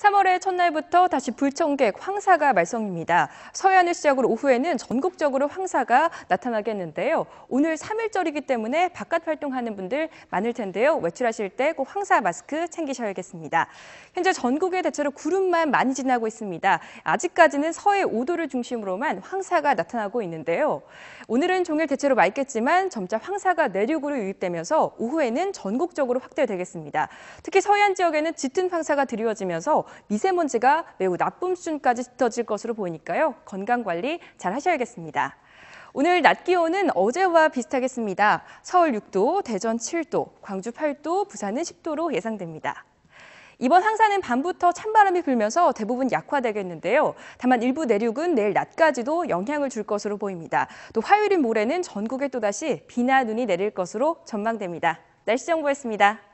3월의 첫날부터 다시 불청객 황사가 말썽입니다. 서해안을 시작으로 오후에는 전국적으로 황사가 나타나겠는데요. 오늘 3일절이기 때문에 바깥 활동하는 분들 많을 텐데요. 외출하실 때 꼭 황사 마스크 챙기셔야겠습니다. 현재 전국에 대체로 구름만 많이 지나고 있습니다. 아직까지는 서해 5도를 중심으로만 황사가 나타나고 있는데요. 오늘은 종일 대체로 맑겠지만 점차 황사가 내륙으로 유입되면서 오후에는 전국적으로 확대되겠습니다. 특히 서해안 지역에는 짙은 황사가 드리워지면서 미세먼지가 매우 나쁨 수준까지 짙어질 것으로 보이니까요. 건강 관리 잘 하셔야겠습니다. 오늘 낮 기온은 어제와 비슷하겠습니다. 서울 6도, 대전 7도, 광주 8도, 부산은 10도로 예상됩니다. 이번 항사는 밤부터 찬바람이 불면서 대부분 약화되겠는데요. 다만 일부 내륙은 내일 낮까지도 영향을 줄 것으로 보입니다. 또 화요일인 모레는 전국에 또다시 비나 눈이 내릴 것으로 전망됩니다. 날씨 정보였습니다.